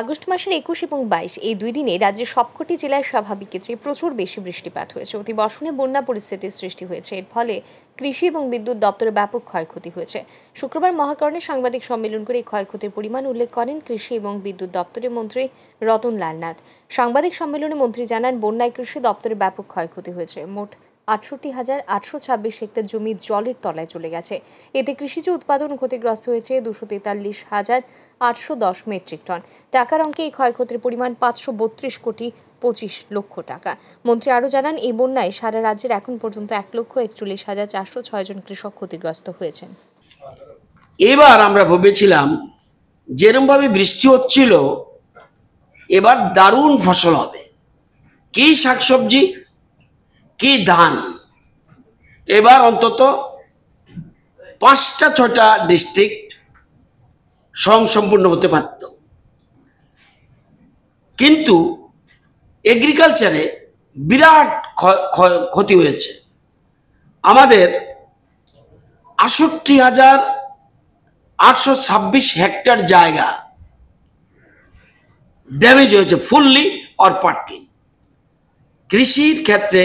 August মাসের একুশ এবং বাইশ এই দুই দিনে রাজ্যের সবকটি জেলায় স্বাভাবিকের চেয়ে প্রচুর বেশি বৃষ্টিপাত হয়েছে অতি বর্ষণে বন্যা পরিস্থিতির সৃষ্টি হয়েছে এর ফলে কৃষি এবং বিদ্যুৎ দপ্তরে ব্যাপক ক্ষয়ক্ষতি হয়েছে শুক্রবার মহাকরণে সাংবাদিক সম্মেলন করে এই ক্ষয়ক্ষতির পরিমাণ উল্লেখ করেন কৃষি এবং বিদ্যুৎ দপ্তরের মন্ত্রী রতন নাথ সাংবাদিক সম্মেলনে মন্ত্রী জানান বন্যায় কৃষি দপ্তরে ব্যাপক ক্ষয়ক্ষতি হয়েছে মোট আটষট্টি হাজার আটশো ছাব্বিশ হেক্টর জমি জলের তলায় চলে গেছে এতে কৃষিজ উৎপাদন ক্ষতিগ্রস্ত হয়েছে দুশো তেতাল্লিশ হাজার আটশো দশ মেট্রিক টন টাকার অঙ্কে এই ক্ষয়ক্ষতির পরিমাণ পাঁচশো বত্রিশ কোটি পঁচিশ লক্ষ টাকা মন্ত্রী আরও জানান এই বন্যায় সারা রাজ্যের এখন পর্যন্ত এক লক্ষ একচল্লিশ হাজার চারশো জন কৃষক ক্ষতিগ্রস্ত হয়েছেন এবার আমরা ভেবেছিলাম যেরমভাবে বৃষ্টি হচ্ছিল এবার দারুণ ফসল হবে কী শাকসবজি কি দান এবার অন্তত পাঁচটা ছটা ডিস্ট্রিক্ট স্বয়ংসম্পূর্ণ হতে পারত কিন্তু এগ্রিকালচারে বিরাট ক্ষতি হয়েছে আমাদের আষট্টি হাজার আটশো ছাব্বিশ হেক্টর জায়গা ড্যামেজ হয়েছে ফুললি অর পার্টলি কৃষির ক্ষেত্রে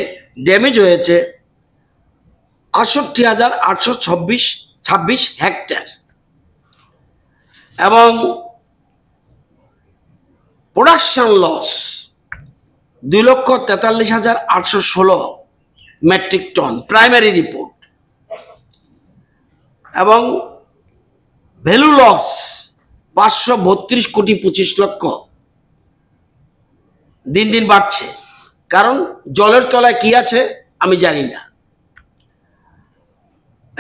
ড্যামেজ হয়েছে আটষট্টি হাজার আটশো ছাব্বিশ ছাব্বিশ হেক্টর এবং প্রোডাকশন লস দুই লক্ষ তেতাল্লিশ হাজার আটশো ষোলো মেট্রিক টন প্রাইমারি রিপোর্ট এবং ভ্যালু লস পাঁচশো বত্রিশ কোটি পঁচিশ লক্ষ দিন দিন বাড়ছে কারণ জলের তলায় কি আছে আমি জানি না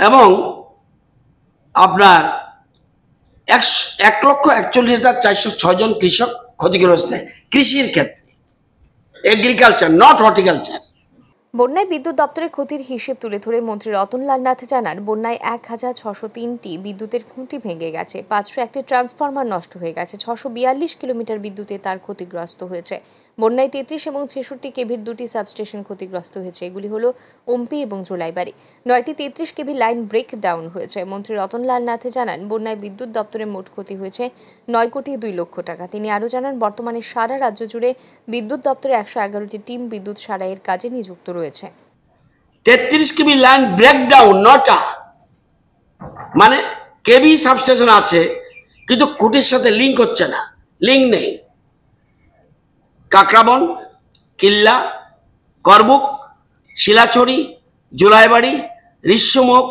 এবং আপনার এক লক্ষ একচল্লিশ হাজার চারশো ছজন কৃষক ক্ষতিগ্রস্ত কৃষির ক্ষেত্রে এগ্রিকালচার নট হর্টিকালচার বন্যায় বিদ্যুৎ দপ্তরের ক্ষতির হিসেব তুলে ধরে মন্ত্রী রতনলাল নাথ জানান বন্যায় এক হাজার ছশো তিনটি বিদ্যুতের খুঁটি ভেঙে গেছে পাঁচশো একটি ট্রান্সফরমার নষ্ট হয়ে গেছে ছশো বিয়াল্লিশ কিলোমিটার বিদ্যুতে তার ক্ষতিগ্রস্ত হয়েছে বন্যায় তেত্রিশ এবং ছেষট্টি কেভির দুটি সাবস্টেশন ক্ষতিগ্রস্ত হয়েছে এগুলি হল ওম্পি এবং জোলাইবাড়ি নয়টি তেত্রিশ কেভি লাইন ব্রেক ডাউন হয়েছে মন্ত্রী রতনলাল নাথে জানান বন্যায় বিদ্যুৎ দপ্তরের মোট ক্ষতি হয়েছে নয় কোটি দুই লক্ষ টাকা তিনি আরও জানান বর্তমানে সারা রাজ্য জুড়ে বিদ্যুৎ দপ্তরে একশো এগারোটি টিম বিদ্যুৎ সারাইয়ের কাজে নিযুক্ত রয়েছে তেত্রিশ কেবি লাইন ব্রেকডাউন নটা মানে কেবি সাবস্টেশন আছে কিন্তু কোটির সাথে লিঙ্ক হচ্ছে না লিঙ্ক নেই কাকরাবন কিল্লা করবুক শিলাচড়ি জুলাইবাড়ি ঋষ্যমুখ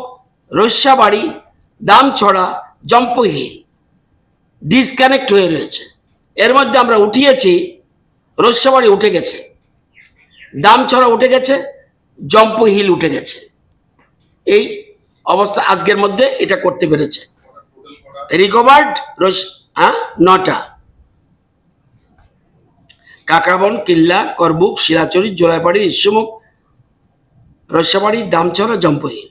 রস্যাবাড়ি দামছড়া জম্পহিল ডিসকানেক্ট হয়ে রয়েছে এর মধ্যে আমরা উঠিয়েছি রস্যাবাড়ি উঠে গেছে দামছড়া উঠে গেছে জম্পহিল উঠে গেছে এই অবস্থা আজকের মধ্যে এটা করতে পেরেছে রিকভার্ড হ্যাঁ নটা কাকরাবন কিল্লা করবুক শিলাচরি জোলাইপাড়ি ইসমুখ রস্যাবাড়ি দামচর জম্পহিল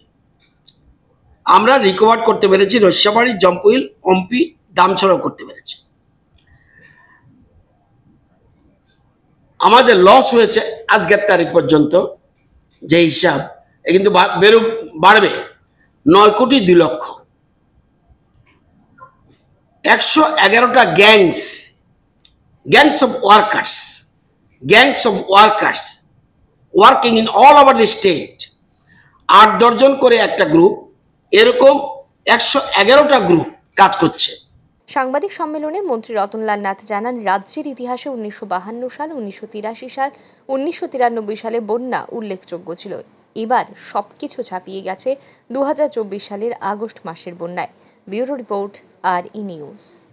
আমরা রিকভার করতে পেরেছি রস্যাবাড়ি জম্পহিল অম্পি দামছড়াও করতে পেরেছি আমাদের লস হয়েছে আজকের তারিখ পর্যন্ত যে হিসাব এ কিন্তু বেরো বাড়বে নয় কোটি দুই লক্ষ একশো এগারোটা gangs gangs of workers, gangs of workers working in all over the state, আট দশজন করে একটা গ্রুপ এরকম একশো এগারোটা গ্রুপ কাজ করছে সাংবাদিক সম্মেলনে মন্ত্রী রতনলাল নাথ জানান রাজ্যের ইতিহাসে উনিশশো সাল উনিশশো সাল উনিশশো সালে বন্যা উল্লেখযোগ্য ছিল এবার সবকিছু ছাপিয়ে গেছে দু সালের আগস্ট মাসের বন্যায় ব্যুরো রিপোর্ট আর ই নিউজ